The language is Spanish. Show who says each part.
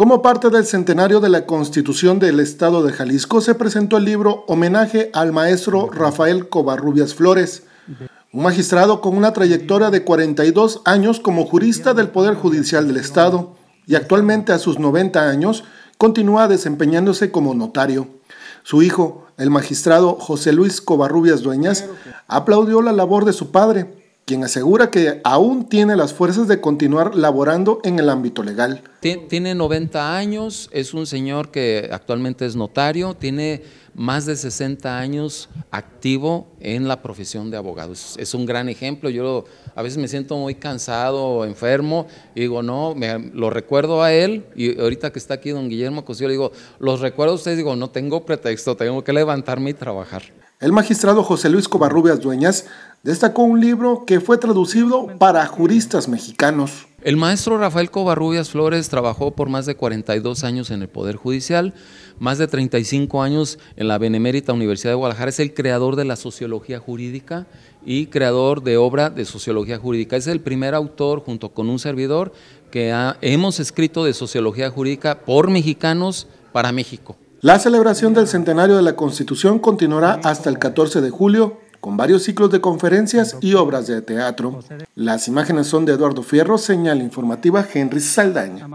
Speaker 1: Como parte del centenario de la Constitución del Estado de Jalisco, se presentó el libro Homenaje al maestro Rafael Covarrubias Flores, un magistrado con una trayectoria de 42 años como jurista del Poder Judicial del Estado y actualmente a sus 90 años continúa desempeñándose como notario. Su hijo, el magistrado José Luis Covarrubias Dueñas, aplaudió la labor de su padre quien asegura que aún tiene las fuerzas de continuar laborando en el ámbito legal.
Speaker 2: Tiene 90 años, es un señor que actualmente es notario, tiene más de 60 años activo en la profesión de abogado. Es, un gran ejemplo, yo a veces me siento muy cansado, enfermo, y digo, no, me, lo recuerdo a él, y ahorita que está aquí don Guillermo Cosío, le digo, los recuerdo a ustedes, digo, no tengo pretexto, tengo que levantarme y trabajar. El
Speaker 1: magistrado José Luis Covarrubias Dueñas destacó un libro que fue traducido para juristas mexicanos.
Speaker 2: El maestro Rafael Covarrubias Flores trabajó por más de 42 años en el Poder Judicial, más de 35 años en la Benemérita Universidad de Guadalajara, es el creador de la sociología jurídica y creador de obra de sociología jurídica. Es el primer autor, junto con un servidor, que hemos escrito de sociología jurídica por mexicanos para México.
Speaker 1: La celebración del centenario de la Constitución continuará hasta el 14 de julio con varios ciclos de conferencias y obras de teatro. Las imágenes son de Eduardo Fierro, señal informativa Henry Saldaña.